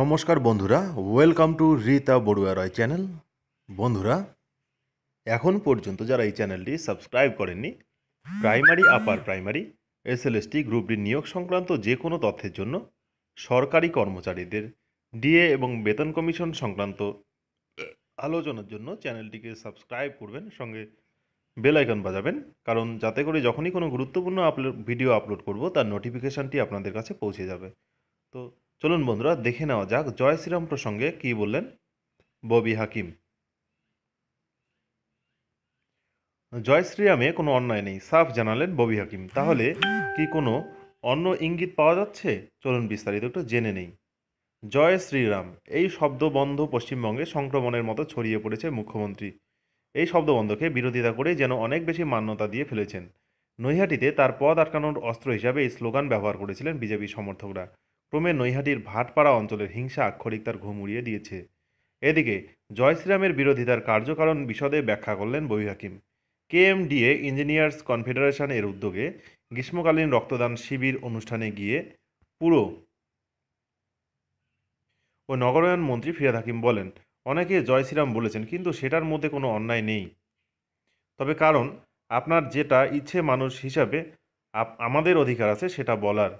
নমস্কার বন্ধুরা welcome to Rita Barua Roy channel বন্ধুরা এখন পর্যন্ত যারা এই চ্যানেলটি সাবস্ক্রাইব করেননি primary upper primary S L ST গ্রুপটির নিয়োগ সংক্রান্ত যে কোনো তথ্যের জন্য সরকারি কর্মচারীদের ডিএ এবং বেতন কমিশন সংক্রান্ত আলোচনার জন্য চ্যানেলটিকে সাবস্ক্রাইব করবেন সঙ্গে বেল আইকন বাজাবেন কারণ যাতে করে যখনই কোনো গুরুত্বপূর্ণ আপলোড ভিডিও আপলোড করব তার নোটিফিকেশানটি আপনাদের কাছে পৌঁছে যাবে তো চলুন বন্ধুরা দেখে নেওয়া যাক জয় শ্রীরাম প্রসঙ্গে কি বললেন ববি হাকিম জয় শ্রীরামে কোনো অন্যায় নেই সাফ জানালেন ববি হাকিম তাহলে কি কোনো অন্য ইঙ্গিত পাওয়া যাচ্ছে চলুন বিস্তারিত একটু জেনে নেই জয় শ্রীরাম এই শব্দবন্ধ পশ্চিমবঙ্গে সংক্রমণের মতো ছড়িয়ে পড়েছে মুখ্যমন্ত্রী এই শব্দবন্ধকে বিরোধিতা করে যেন অনেক বেশি মান্যতা দিয়ে ফেলেছেন নৈহাটিতে তার পদ আটকানোর অস্ত্র হিসাবে এই স্লোগান ব্যবহার করেছিলেন বিজেপি সমর্থকরা ক্রমে নৈহাটির ভাটপাড়া অঞ্চলের হিংসা আক্ষরিক তার ঘুম উড়িয়ে দিয়েছে এদিকে জয় শ্রীরামের বিরোধিতার কার্যকারণ বিশদে ব্যাখ্যা করলেন বহি হাকিম K M DA engineers confederation এর উদ্যোগে গ্রীষ্মকালীন রক্তদান শিবির অনুষ্ঠানে গিয়ে পুরো ও নগরায়ণ মন্ত্রী ফিরাদ হাকিম বলেন অনেকে জয় শ্রীরাম বলেছেন কিন্তু সেটার মধ্যে কোনো অন্যায় নেই তবে কারণ আপনার যেটা ইচ্ছে মানুষ হিসাবে আমাদের অধিকার আছে সেটা বলার